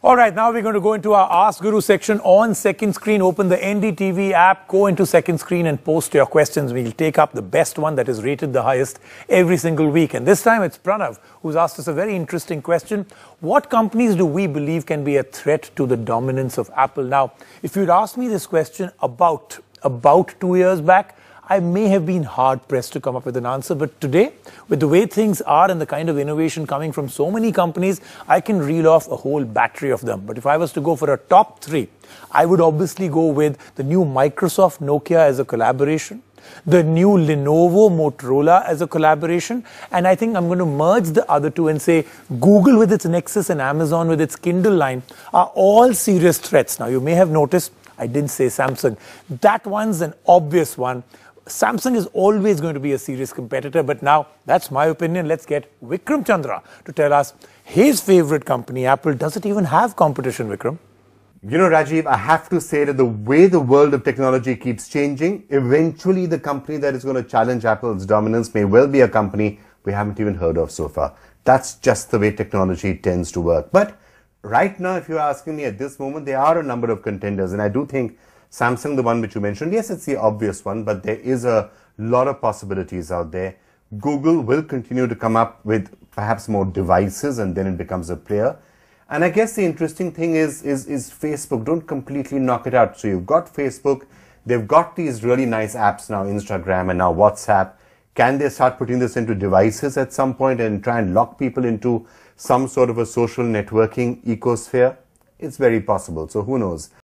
All right, now we're going to go into our Ask Guru section on second screen. Open the NDTV app, go into second screen and post your questions. We'll take up the best one that is rated the highest every single week. And this time it's Pranav who's asked us a very interesting question. What companies do we believe can be a threat to the dominance of Apple? Now, if you'd asked me this question about, about two years back, I may have been hard pressed to come up with an answer. But today, with the way things are and the kind of innovation coming from so many companies, I can reel off a whole battery of them. But if I was to go for a top three, I would obviously go with the new Microsoft Nokia as a collaboration the new Lenovo Motorola as a collaboration. And I think I'm going to merge the other two and say Google with its Nexus and Amazon with its Kindle line are all serious threats. Now, you may have noticed I didn't say Samsung. That one's an obvious one. Samsung is always going to be a serious competitor, but now that's my opinion. Let's get Vikram Chandra to tell us his favorite company, Apple. Does it even have competition, Vikram? You know, Rajiv, I have to say that the way the world of technology keeps changing, eventually the company that is going to challenge Apple's dominance may well be a company we haven't even heard of so far. That's just the way technology tends to work. But right now, if you're asking me at this moment, there are a number of contenders, and I do think Samsung, the one which you mentioned, yes, it's the obvious one, but there is a lot of possibilities out there. Google will continue to come up with perhaps more devices and then it becomes a player. And I guess the interesting thing is, is, is Facebook. Don't completely knock it out. So you've got Facebook. They've got these really nice apps now, Instagram and now WhatsApp. Can they start putting this into devices at some point and try and lock people into some sort of a social networking ecosphere? It's very possible. So who knows?